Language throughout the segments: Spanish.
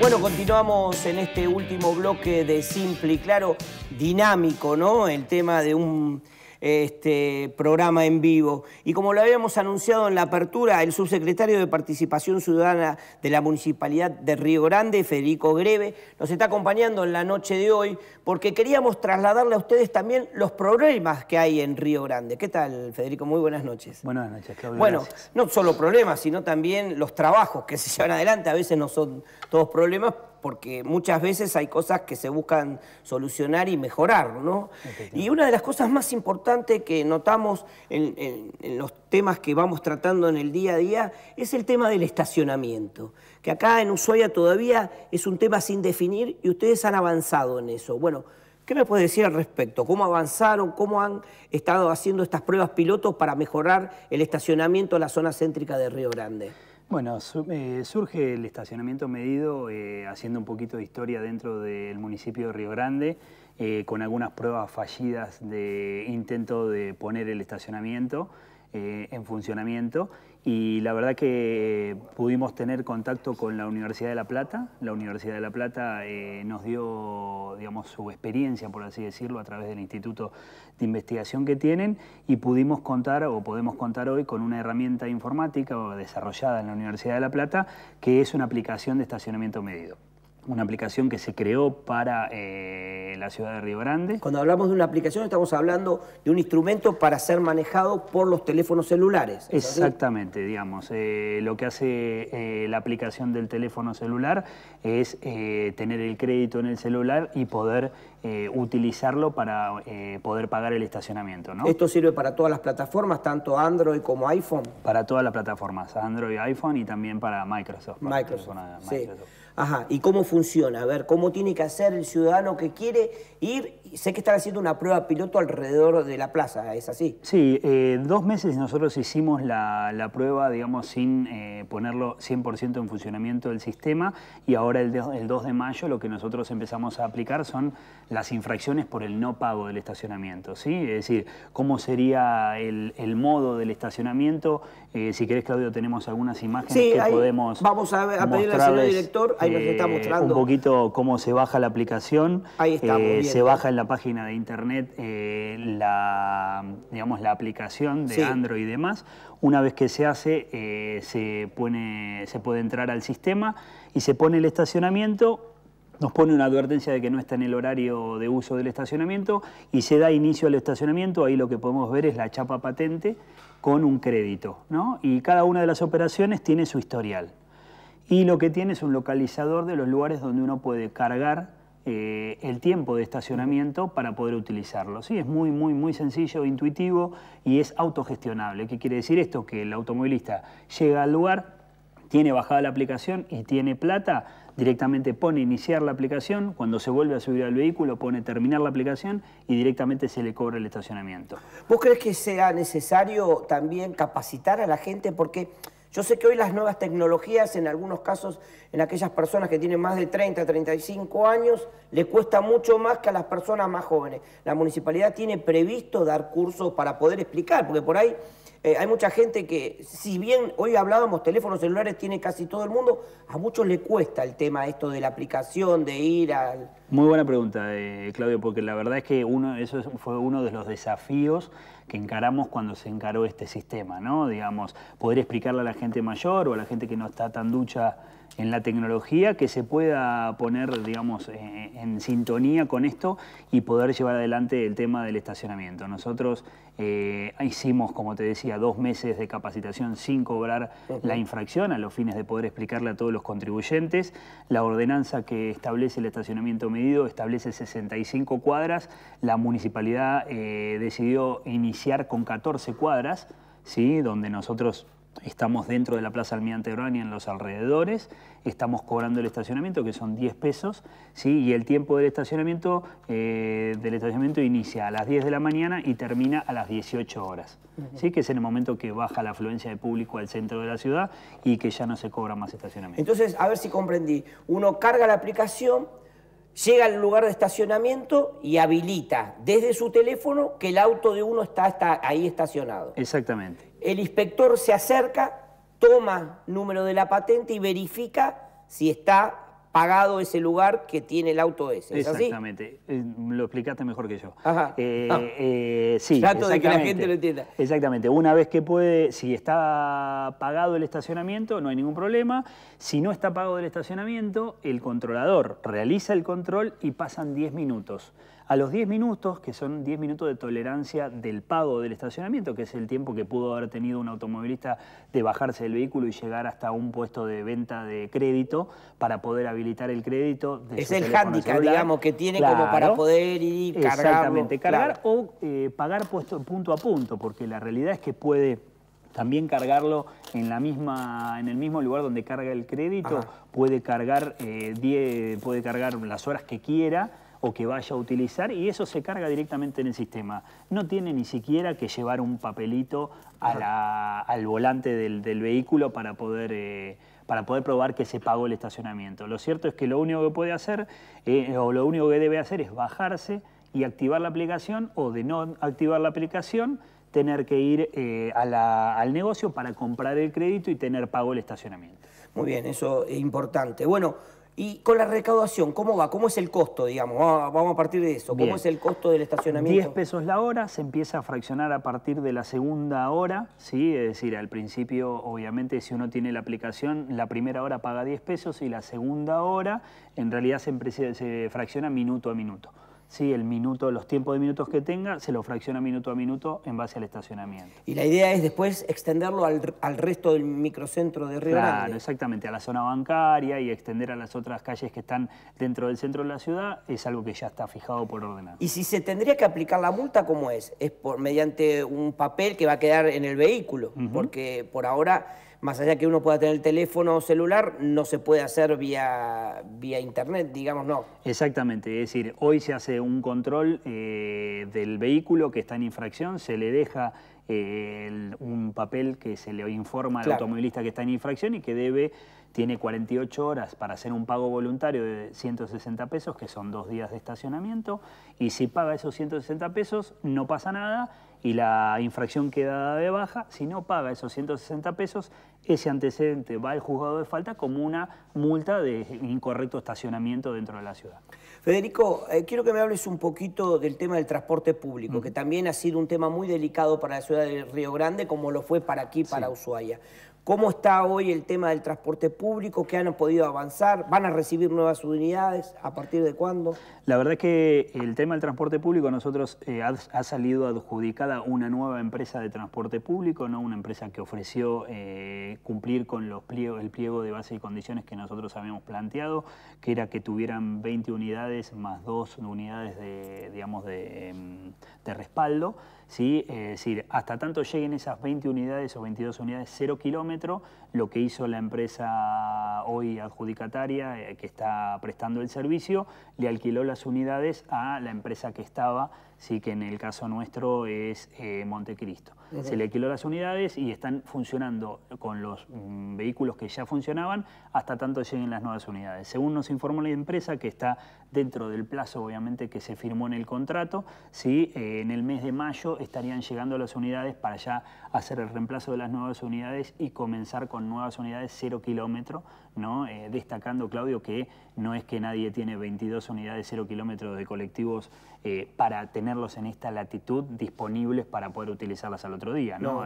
Bueno, continuamos en este último bloque de Simple y Claro, dinámico, ¿no? El tema de un este, programa en vivo. Y como lo habíamos anunciado en la apertura, el subsecretario de Participación Ciudadana de la Municipalidad de Río Grande, Federico Greve, nos está acompañando en la noche de hoy porque queríamos trasladarle a ustedes también los problemas que hay en Río Grande. ¿Qué tal, Federico? Muy buenas noches. Buenas noches, Claudio. Bueno, no solo problemas, sino también los trabajos que se llevan adelante. A veces no son todos problemas, porque muchas veces hay cosas que se buscan solucionar y mejorar, ¿no? Y una de las cosas más importantes que notamos en, los temas que vamos tratando en el día a día es el tema del estacionamiento, que acá en Ushuaia todavía es un tema sin definir y ustedes han avanzado en eso. Bueno, ¿qué me puedes decir al respecto? ¿Cómo avanzaron? ¿Cómo han estado haciendo estas pruebas pilotos para mejorar el estacionamiento en la zona céntrica de Río Grande? Bueno, eh, surge el estacionamiento medido eh, haciendo un poquito de historia dentro del municipio de Río Grande, eh, con algunas pruebas fallidas de intento de poner el estacionamiento en funcionamiento y la verdad que pudimos tener contacto con la Universidad de La Plata. La Universidad de La Plata eh, nos dio, digamos, su experiencia, por así decirlo, a través del Instituto de Investigación que tienen y pudimos contar o podemos contar hoy con una herramienta informática desarrollada en la Universidad de La Plata que es una aplicación de estacionamiento medido una aplicación que se creó para eh, la ciudad de Río Grande. Cuando hablamos de una aplicación estamos hablando de un instrumento para ser manejado por los teléfonos celulares. Exactamente, digamos. Eh, lo que hace eh, la aplicación del teléfono celular es tener el crédito en el celular y poder utilizarlo para poder pagar el estacionamiento. ¿Esto sirve para todas las plataformas, tanto Android como iPhone? Para todas las plataformas, Android, iPhone y también para Microsoft. Microsoft, Sí. Microsoft. Ajá, ¿y cómo funciona? A ver, ¿cómo tiene que hacer el ciudadano que quiere ir? Sé que están haciendo una prueba piloto alrededor de la plaza, ¿es así? Sí, eh, dos meses nosotros hicimos la, prueba, digamos, sin eh, ponerlo 100% en funcionamiento del sistema y ahora el, 2 de mayo lo que nosotros empezamos a aplicar son las infracciones por el no pago del estacionamiento, ¿sí? Es decir, cómo sería el, modo del estacionamiento. Eh, si querés, Claudio, tenemos algunas imágenes que podemos Vamos a, a pedirle al señor director. Eh, un poquito cómo se baja la aplicación. Eh, se baja en la página de internet eh, la, digamos, la aplicación de Android y demás. Una vez que se hace, se, pone, se puede entrar al sistema y se pone el estacionamiento nos pone una advertencia de que no está en el horario de uso del estacionamiento y se da inicio al estacionamiento, ahí lo que podemos ver es la chapa patente con un crédito, ¿no? Y cada una de las operaciones tiene su historial. Y lo que tiene es un localizador de los lugares donde uno puede cargar eh, el tiempo de estacionamiento para poder utilizarlo. ¿sí? Es muy, muy, muy sencillo, intuitivo y es autogestionable. ¿Qué quiere decir esto? Que el automovilista llega al lugar, tiene bajada la aplicación y tiene plata, directamente pone iniciar la aplicación, cuando se vuelve a subir al vehículo pone terminar la aplicación y directamente se le cobra el estacionamiento. ¿Vos crees que sea necesario también capacitar a la gente? Porque yo sé que hoy las nuevas tecnologías, en algunos casos, en aquellas personas que tienen más de 30, 35 años, le cuesta mucho más que a las personas más jóvenes. La municipalidad tiene previsto dar cursos para poder explicar, porque por ahí eh, hay mucha gente que, si bien hoy hablábamos, teléfonos celulares tiene casi todo el mundo, a muchos le cuesta el tema esto de la aplicación, de ir al... Muy buena pregunta, eh, Claudio, porque la verdad es que uno, eso fue uno de los desafíos que encaramos cuando se encaró este sistema, ¿no? Digamos, poder explicarle a la gente mayor o a la gente que no está tan ducha en la tecnología que se pueda poner, digamos, eh, en, sintonía con esto y poder llevar adelante el tema del estacionamiento. Nosotros eh, hicimos, como te decía, dos meses de capacitación sin cobrar la infracción a los fines de poder explicarle a todos los contribuyentes. La ordenanza que establece el estacionamiento medido establece 65 cuadras. La municipalidad eh, decidió iniciar con 14 cuadras, ¿sí? donde nosotros Estamos dentro de la Plaza Almirante Brown y en los alrededores, estamos cobrando el estacionamiento, que son 10 pesos, ¿sí? y el tiempo del estacionamiento, eh, del estacionamiento inicia a las 10 de la mañana y termina a las 18 horas, que es en el momento que baja la afluencia de público al centro de la ciudad y que ya no se cobra más estacionamiento. Entonces, a ver si comprendí, uno carga la aplicación, llega al lugar de estacionamiento y habilita desde su teléfono que el auto de uno está ahí estacionado. Exactamente. El inspector se acerca, toma número de la patente y verifica si está pagado ese lugar que tiene el auto ese. exactamente. Eh, lo explicaste mejor que yo. Ajá. Eh, ah. eh, sí, Trato de que la gente lo entienda. Exactamente. Una vez que puede, si está pagado el estacionamiento, no hay ningún problema. Si no está pagado el estacionamiento, el controlador realiza el control y pasan 10 minutos. A los 10 minutos, que son 10 minutos de tolerancia del pago del estacionamiento, que es el tiempo que pudo haber tenido un automovilista de bajarse del vehículo y llegar hasta un puesto de venta de crédito para poder habilitar el crédito. es el hándicap, digamos, que tiene como para poder ir Exactamente, cargar o eh, pagar puesto, punto a punto, porque la realidad es que puede también cargarlo en, la misma, en el mismo lugar donde carga el crédito, puede cargar, eh, puede cargar las horas que quiera o que vaya a utilizar y eso se carga directamente en el sistema. No tiene ni siquiera que llevar un papelito al volante del, vehículo para poder... Eh, para poder probar que se pagó el estacionamiento. Lo cierto es que lo único que puede hacer, eh, o lo único que debe hacer es bajarse y activar la aplicación, o de no activar la aplicación, tener que ir eh, al negocio para comprar el crédito y tener pago el estacionamiento. Muy bien, eso es importante. Bueno, ¿Y con la recaudación, cómo va? ¿Cómo es el costo, digamos? Ah, vamos a partir de eso. ¿Cómo es el costo del estacionamiento? 10 pesos la hora, se empieza a fraccionar a partir de la segunda hora, ¿sí? Es decir, al principio, obviamente, si uno tiene la aplicación, la primera hora paga 10 pesos y la segunda hora, en realidad, se, se fracciona minuto a minuto. ¿sí? el minuto, los tiempos de minutos que tenga, se lo fracciona minuto a minuto en base al estacionamiento. Y la idea es después extenderlo al, resto del microcentro de Río Claro, exactamente, a la zona bancaria y extender a las otras calles que están dentro del centro de la ciudad, es algo que ya está fijado por ordenanza. ¿Y si se tendría que aplicar la multa, cómo es? ¿Es por mediante un papel que va a quedar en el vehículo? Porque por ahora más allá que uno pueda tener el teléfono o celular, no se puede hacer vía, vía internet, digamos, no. Exactamente, es decir, hoy se hace un control eh, del vehículo que está en infracción, se le deja eh, un papel que se le informa al automovilista que está en infracción y que debe, tiene 48 horas para hacer un pago voluntario de 160 pesos, que son dos días de estacionamiento, y si paga esos 160 pesos no pasa nada y la infracción queda de baja, si no paga esos 160 pesos, ese antecedente va al juzgado de falta como una multa de incorrecto estacionamiento dentro de la ciudad. Federico, eh, quiero que me hables un poquito del tema del transporte público, que también ha sido un tema muy delicado para la ciudad de Río Grande, como lo fue para aquí, para Ushuaia. ¿Cómo está hoy el tema del transporte público? ¿Qué han podido avanzar? ¿Van a recibir nuevas unidades? ¿A partir de cuándo? La verdad es que el tema del transporte público, nosotros eh, ha, salido adjudicada una nueva empresa de transporte público, no una empresa que ofreció eh, cumplir con el pliego de base y condiciones que nosotros habíamos planteado, que era que tuvieran 20 unidades más dos unidades de, digamos, em, de, respaldo. ¿sí? Es decir, hasta tanto lleguen esas 20 unidades o 22 unidades, 0 kilómetros, lo que hizo la empresa hoy adjudicataria eh, que está prestando el servicio, le alquiló las unidades a la empresa que estaba sí que en el caso nuestro es eh, Montecristo. Se le alquiló las unidades y están funcionando con los mm, vehículos que ya funcionaban hasta tanto lleguen las nuevas unidades. Según nos informó la empresa, que está dentro del plazo obviamente que se firmó en el contrato, eh, en el mes de mayo estarían llegando las unidades para ya hacer el reemplazo de las nuevas unidades y comenzar con nuevas unidades cero kilómetro, ¿no? Eh, destacando, Claudio, que no es que nadie tiene 22 unidades cero kilómetros de colectivos para tener en esta latitud disponibles para poder utilizarlas al otro día, ¿no?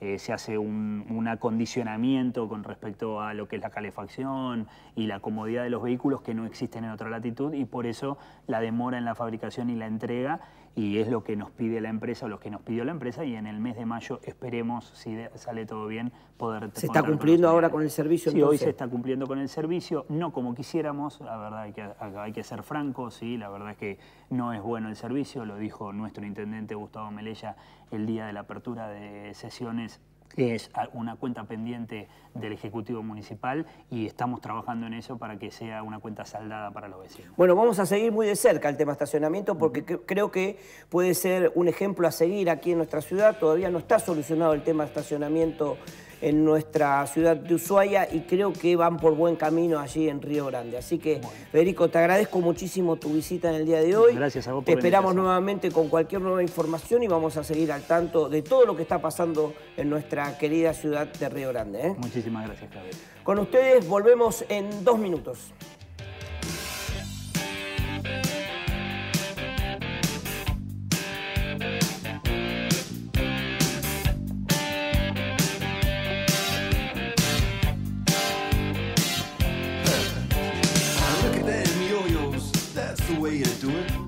Eh, se hace un, un, acondicionamiento con respecto a lo que es la calefacción y la comodidad de los vehículos que no existen en otra latitud y por eso la demora en la fabricación y la entrega y es lo que nos pide la empresa o lo que nos pidió la empresa y en el mes de mayo esperemos, si sale todo bien, poder... ¿Se está cumpliendo ahora con el servicio? Sí, hoy se está cumpliendo con el servicio, no como quisiéramos, la verdad hay que, hay que ser francos, ¿sí? la verdad es que no es bueno el servicio, lo dijo nuestro intendente Gustavo Melella el día de la apertura de sesiones es una cuenta pendiente del Ejecutivo Municipal y estamos trabajando en eso para que sea una cuenta saldada para los vecinos. Bueno, vamos a seguir muy de cerca el tema estacionamiento porque creo que puede ser un ejemplo a seguir aquí en nuestra ciudad. Todavía no está solucionado el tema estacionamiento en nuestra ciudad de Ushuaia y creo que van por buen camino allí en Río Grande. Así que, Federico, te agradezco muchísimo tu visita en el día de hoy. Gracias a vos. Te esperamos nuevamente con cualquier nueva información y vamos a seguir al tanto de todo lo que está pasando en nuestra querida ciudad de Río Grande. ¿eh? Muchísimas gracias, Claudio. Con ustedes volvemos en dos minutos. way to do it.